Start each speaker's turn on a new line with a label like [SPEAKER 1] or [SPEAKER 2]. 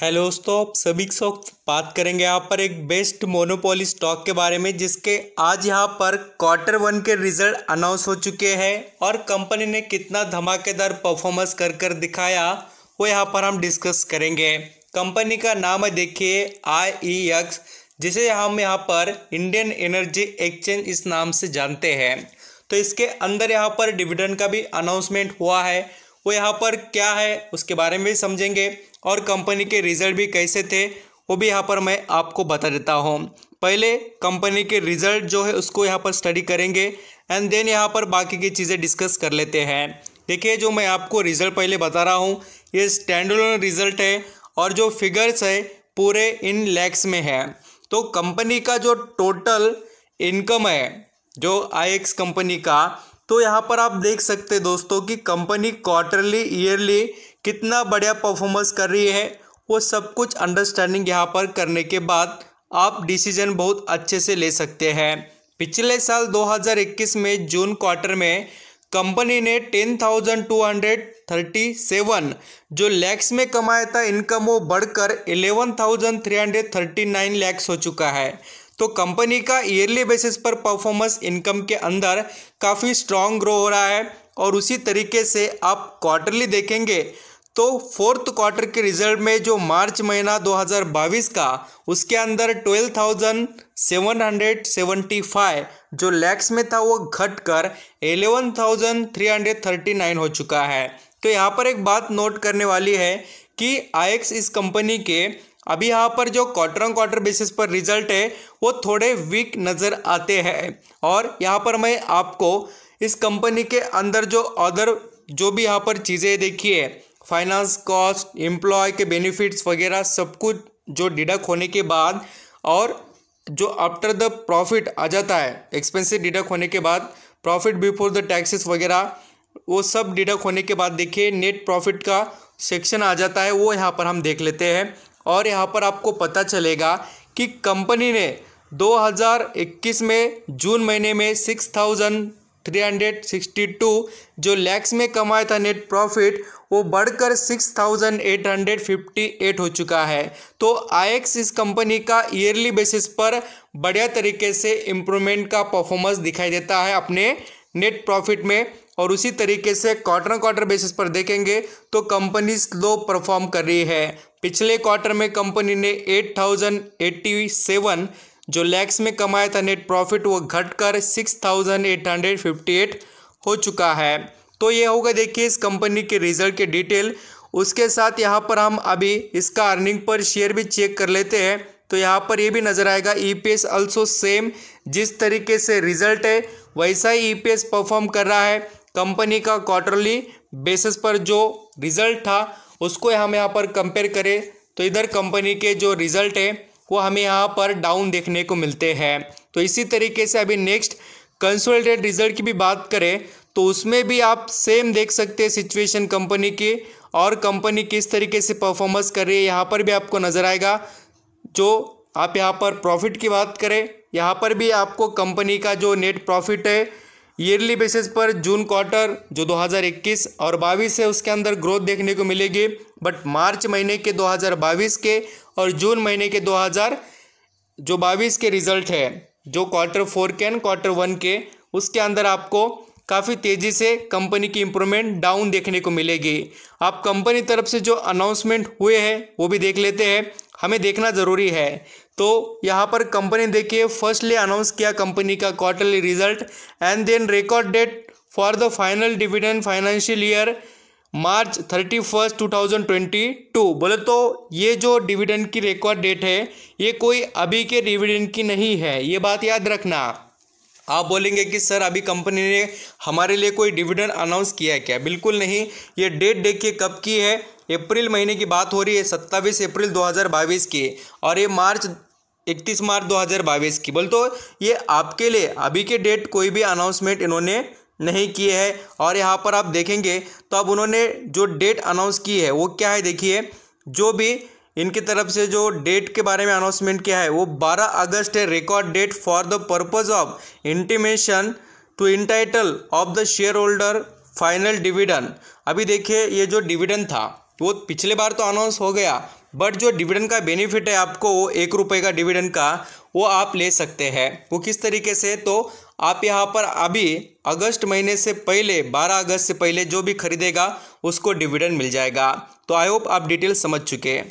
[SPEAKER 1] hello दोस्तों आप सभी साथ बात करेंगे यहाँ पर एक बेस्ट मोनोपोली स्टॉक के बारे में जिसके आज यहाँ पर क्वार्टर वन के रिजल्ट अनाउंस हो चुके हैं और कंपनी ने कितना धमाकेदार परफॉर्मेंस कर कर दिखाया वो यहाँ पर हम डिस्कस करेंगे कंपनी का नाम है देखिए आई ई एक्स जिसे हम यहाँ पर इंडियन एनर्जी एक्सचेंज इस नाम से जानते हैं तो इसके अंदर यहाँ पर डिविडेंड का भी अनाउंसमेंट हुआ है वो यहाँ पर क्या है उसके बारे में भी समझेंगे और कंपनी के रिजल्ट भी कैसे थे वो भी यहाँ पर मैं आपको बता देता हूँ पहले कंपनी के रिजल्ट जो है उसको यहाँ पर स्टडी करेंगे एंड देन यहाँ पर बाकी की चीज़ें डिस्कस कर लेते हैं देखिए जो मैं आपको रिजल्ट पहले बता रहा हूँ ये स्टैंड रिजल्ट है और जो फिगर्स है पूरे इन लैक्स में है तो कंपनी का जो टोटल इनकम है जो आई कंपनी का तो यहाँ पर आप देख सकते दोस्तों कि कंपनी क्वार्टरली ईयरली कितना बढ़िया परफॉर्मेंस कर रही है वो सब कुछ अंडरस्टैंडिंग यहाँ पर करने के बाद आप डिसीजन बहुत अच्छे से ले सकते हैं पिछले साल 2021 में जून क्वार्टर में कंपनी ने 10,237 जो लैक्स में कमाया था इनकम वो बढ़कर 11,339 लैक्स हो चुका है तो कंपनी का ईयरली बेसिस पर परफॉर्मेंस इनकम के अंदर काफ़ी स्ट्रांग ग्रो हो रहा है और उसी तरीके से आप क्वार्टरली देखेंगे तो फोर्थ क्वार्टर के रिजल्ट में जो मार्च महीना 2022 का उसके अंदर 12,775 जो लैक्स में था वो घटकर 11,339 हो चुका है तो यहाँ पर एक बात नोट करने वाली है कि आई इस कंपनी के अभी यहाँ पर जो क्वार्टर ऑन क्वार्टर बेसिस पर रिजल्ट है वो थोड़े वीक नज़र आते हैं और यहाँ पर मैं आपको इस कंपनी के अंदर जो अदर जो भी यहाँ पर चीज़ें देखी है फाइनेंस कॉस्ट एम्प्लॉय के बेनिफिट्स वगैरह सब कुछ जो डिडक्ट होने के बाद और जो आफ्टर द प्रॉफिट आ जाता है एक्सपेंसिव डिडक्ट होने के बाद प्रॉफिट बिफोर द टैक्सेस वगैरह वो सब डिडक्ट होने के बाद देखिए नेट प्रॉफिट का सेक्शन आ जाता है वो यहाँ पर हम देख लेते हैं और यहाँ पर आपको पता चलेगा कि कंपनी ने 2021 में जून महीने में 6,362 जो लैक्स में कमाया था नेट प्रॉफिट वो बढ़कर 6,858 हो चुका है तो आईएक्स इस कंपनी का ईयरली बेसिस पर बढ़िया तरीके से इम्प्रूवमेंट का परफॉर्मेंस दिखाई देता है अपने नेट प्रॉफिट में और उसी तरीके से क्वार्टर क्वार्टर बेसिस पर देखेंगे तो कंपनी स्लो परफॉर्म कर रही है पिछले क्वार्टर में कंपनी ने एट थाउजेंड एट्टी सेवन जो लैक्स में कमाया था नेट प्रॉफिट वो घटकर एट हो चुका है तो ये होगा देखिए इस कंपनी के रिजल्ट के डिटेल उसके साथ यहाँ पर हम अभी इसका अर्निंग पर शेयर भी चेक कर लेते हैं तो यहाँ पर ये भी नज़र आएगा E P S also same जिस तरीके से रिजल्ट है वैसा ही ईपीएस e परफॉर्म कर रहा है कंपनी का क्वार्टरली बेसिस पर जो रिजल्ट था उसको हम यहाँ पर कंपेयर करें तो इधर कंपनी के जो रिजल्ट है वो हमें यहाँ पर डाउन देखने को मिलते हैं तो इसी तरीके से अभी नेक्स्ट कंसोलिडेटेड रिजल्ट की भी बात करें तो उसमें भी आप सेम देख सकते हैं सिचुएशन कंपनी की और कंपनी किस तरीके से परफॉर्मेंस कर रही है यहाँ पर भी आपको नज़र आएगा जो आप यहाँ पर प्रॉफिट की बात करें यहाँ पर भी आपको कंपनी का जो नेट प्रॉफिट है ईयरली बेसिस पर जून क्वार्टर जो 2021 और 22 है उसके अंदर ग्रोथ देखने को मिलेगी बट मार्च महीने के 2022 के और जून महीने के 2000 जो 22 के रिजल्ट है जो क्वार्टर फोर के एंड क्वार्टर वन के उसके अंदर आपको काफ़ी तेज़ी से कंपनी की इम्प्रूवमेंट डाउन देखने को मिलेगी आप कंपनी तरफ से जो अनाउंसमेंट हुए हैं वो भी देख लेते हैं हमें देखना ज़रूरी है तो यहाँ पर कंपनी देखिए फर्स्टली अनाउंस किया कंपनी का quarterly result and then record date for the final dividend financial year March thirty first two thousand twenty two बोले तो ये जो डिविडेंड की रिकॉर्ड डेट है ये कोई अभी के डिविडेंड की नहीं है ये बात याद रखना आप बोलेंगे कि सर अभी कंपनी ने हमारे लिए कोई डिविडेंड अनाउंस किया है क्या बिल्कुल नहीं ये डेट देखिए कब की है अप्रैल महीने की बात हो रही है सत्ताईस अप्रैल बाईस की और ये मार्च इकतीस मार्च बाईस की बोल तो ये आपके लिए अभी के डेट कोई भी अनाउंसमेंट इन्होंने नहीं किए है और यहाँ पर आप देखेंगे तो अब उन्होंने जो डेट अनाउंस की है वो क्या है देखिए जो भी इनकी तरफ से जो डेट के बारे में अनाउंसमेंट किया है वो 12 अगस्त है record date for the purpose of intimation to entitle of the shareholder final dividend अभी देखिए ये जो डिविडन था वो पिछले बार तो अनाउंस हो गया बट जो डिविडन का बेनिफिट है आपको वो एक रुपये का डिविडन का वो आप ले सकते हैं वो किस तरीके से तो आप यहाँ पर अभी अगस्त महीने से पहले 12 अगस्त से पहले जो भी खरीदेगा उसको डिविडन मिल जाएगा तो आई होप आप डिटेल समझ चुके हैं